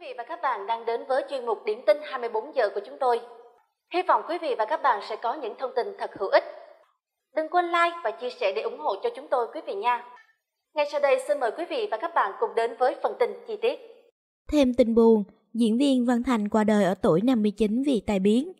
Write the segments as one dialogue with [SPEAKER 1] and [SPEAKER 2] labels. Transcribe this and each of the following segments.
[SPEAKER 1] quý vị và các bạn đang đến với chuyên mục Điểm tin 24 giờ của chúng tôi. Hy vọng quý vị và các bạn sẽ có những thông tin thật hữu ích. Đừng quên like và chia sẻ để ủng hộ cho chúng tôi quý vị nha. Ngay sau đây xin mời quý vị và các bạn cùng đến với phần tin chi tiết.
[SPEAKER 2] Thêm tin buồn, diễn viên Văn Thành qua đời ở tuổi 59 vì tai biến.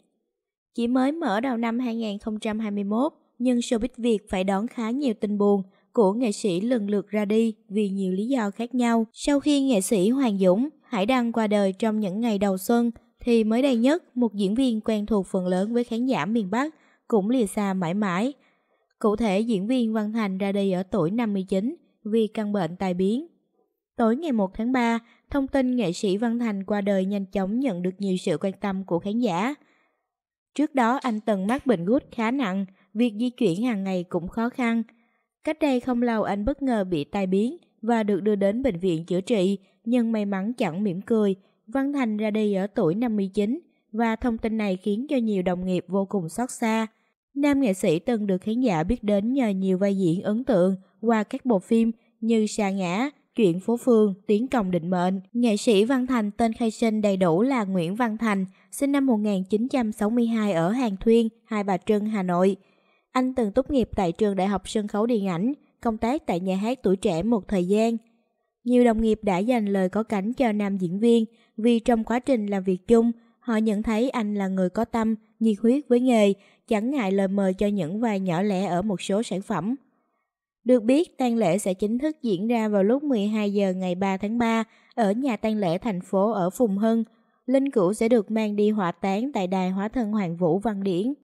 [SPEAKER 2] Chỉ mới mở đầu năm 2021, nhưng showbiz Việt phải đón khá nhiều tin buồn của nghệ sĩ lần lượt ra đi vì nhiều lý do khác nhau. Sau khi nghệ sĩ Hoàng Dũng Hải Đăng qua đời trong những ngày đầu xuân thì mới đây nhất một diễn viên quen thuộc phần lớn với khán giả miền Bắc cũng lìa xa mãi mãi. Cụ thể diễn viên Văn Thành ra đi ở tuổi 59 vì căn bệnh tai biến. Tối ngày 1 tháng 3, thông tin nghệ sĩ Văn Thành qua đời nhanh chóng nhận được nhiều sự quan tâm của khán giả. Trước đó anh từng mắc bệnh gút khá nặng, việc di chuyển hàng ngày cũng khó khăn. Cách đây không lâu anh bất ngờ bị tai biến và được đưa đến bệnh viện chữa trị, nhưng may mắn chẳng mỉm cười. Văn Thành ra đi ở tuổi 59 và thông tin này khiến cho nhiều đồng nghiệp vô cùng xót xa. Nam nghệ sĩ từng được khán giả biết đến nhờ nhiều vai diễn ấn tượng qua các bộ phim như Sa Ngã, Chuyện Phố Phương, Tiến Công Định Mệnh. Nghệ sĩ Văn Thành tên khai sinh đầy đủ là Nguyễn Văn Thành, sinh năm 1962 ở Hàng Thuyên, Hai Bà Trưng, Hà Nội. Anh từng tốt nghiệp tại trường Đại học Sân khấu Điện ảnh, công tác tại nhà hát tuổi trẻ một thời gian. Nhiều đồng nghiệp đã dành lời có cánh cho nam diễn viên vì trong quá trình làm việc chung, họ nhận thấy anh là người có tâm, nhiệt huyết với nghề, chẳng ngại lời mời cho những vai nhỏ lẻ ở một số sản phẩm. Được biết, tang lễ sẽ chính thức diễn ra vào lúc 12 giờ ngày 3 tháng 3 ở nhà tang lễ thành phố ở Phùng Hưng. Linh cữu sẽ được mang đi hỏa táng tại đài hóa thân Hoàng Vũ Văn Điển.